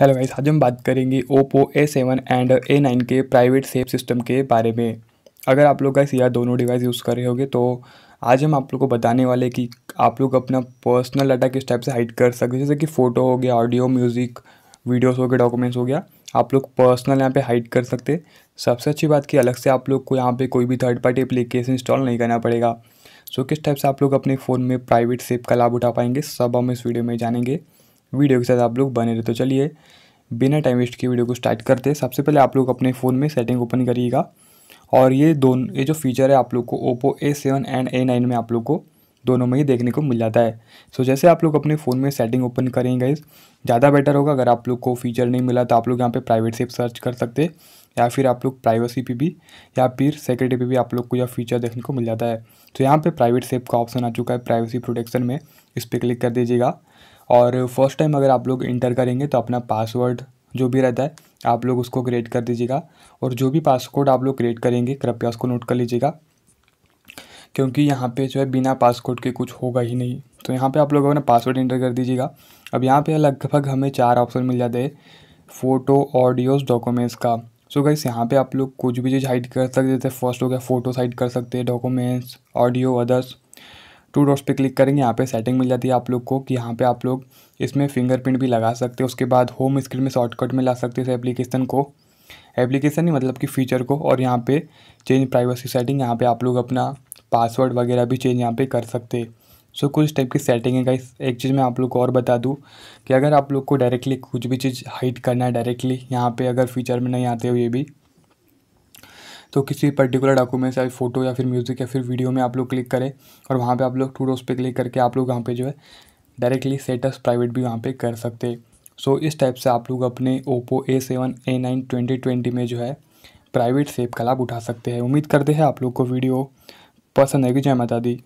hello guys आज हम बात करेंगे Oppo A seven and A nine के प्राइवेट सेफ सिस्टम के बारे में अगर आप लोग गाइस यह दोनों डिवाइस यूज़ कर रहे होगे तो आज हम आप लोग को बताने वाले कि आप लोग अपना पर्सनल डाटा किस टाइप से हाइड कर सकते जैसे कि फ़ोटो हो गया ऑडियो म्यूज़िक वीडियोस हो गए डॉक्यूमेंट्स हो गया आप लोग पर्सनल यहाँ पे हाइड कर सकते सबसे अच्छी बात कि अलग से आप लोग को यहाँ पे कोई भी थर्ड पार्टी अप्लीकेशन इंस्टॉल नहीं करना पड़ेगा सो किस टाइप से आप लोग अपने फ़ोन में प्राइवेट सेफ का लाभ उठा पाएंगे सब हम इस वीडियो में जानेंगे वीडियो के साथ आप लोग बने रहे तो चलिए बिना टाइम वेस्ट किए वीडियो को स्टार्ट करते हैं सबसे पहले आप लोग अपने फ़ोन में सेटिंग ओपन करिएगा और ये दोनों ये जो फीचर है आप लोग को Oppo A seven and A nine में आप लोग को दोनों में ही देखने को मिल जाता है सो so, जैसे आप लोग अपने फ़ोन में सेटिंग ओपन करेंगे इस ज़्यादा बेटर होगा अगर आप लोग को फीचर नहीं मिला तो आप लोग यहाँ पे प्राइवेट से सर्च कर सकते या फिर आप लोग प्राइवेसी पे भी या फिर सेक्रेटरी पे भी आप लोग को यह फीचर देखने को मिल जाता है तो यहाँ पर प्राइवेट सेफ का ऑप्शन आ चुका है प्राइवेसी प्रोटेक्शन में इस पर क्लिक कर दीजिएगा और फर्स्ट टाइम अगर आप लोग इंटर करेंगे तो अपना पासवर्ड जो भी रहता है आप लोग उसको क्रिएट कर दीजिएगा और जो भी पासकोड आप लोग क्रिएट करेंगे कृपया उसको नोट कर लीजिएगा क्योंकि यहाँ पे जो है बिना पासकोड के कुछ होगा ही नहीं तो यहाँ पे आप लोग अपना पासवर्ड इंटर कर दीजिएगा अब यहाँ पे लगभग हमें चार ऑप्शन मिल जाते हैं फ़ोटो ऑडियोज़ डॉक्यूमेंट्स का सो so गाइस यहाँ पे आप लोग कुछ भी चीज़ हाइड कर सकते जैसे फर्स्ट हो गया फ़ोटोस हाइड कर सकते हैं documents audio others two dots पे क्लिक करेंगे यहाँ पे सेटिंग मिल जाती है आप लोग को कि यहाँ पे आप लोग इसमें फिंगरप्रिंट भी लगा सकते हैं उसके बाद होम स्क्रीन में शॉर्टकट में ला सकते हैं इस एप्लीकेशन को एप्लीकेशन ही मतलब कि फ़ीचर को और यहाँ पे चेंज प्राइवेसी सेटिंग यहाँ पे आप लोग अपना पासवर्ड वगैरह भी चेंज यहाँ पे कर सकते सो so, कुछ टाइप की सेटिंग है गाइस एक चीज़ मैं आप लोग को और बता दूँ कि अगर आप लोग को डायरेक्टली कुछ भी चीज़ हाइड करना है डायरेक्टली यहाँ पर अगर फीचर में नहीं आते हो ये भी तो किसी पर्टिकुलर डॉक्यूमेंट्स या फोटो या फिर म्यूज़िक या फिर वीडियो में आप लोग क्लिक करें और वहाँ पर आप लोग टू डोज पर क्लिक करके आप लोग वहाँ पर जो है डायरेक्टली सेटस प्राइवेट भी वहाँ पर कर सकते सो सो इस टाइप से आप लोग अपने Oppo A seven A nine twenty twenty में जो है प्राइवेट सेप का लाभ उठा सकते हैं उम्मीद करते हैं आप लोग को वीडियो पसंद आएगी जय माता दी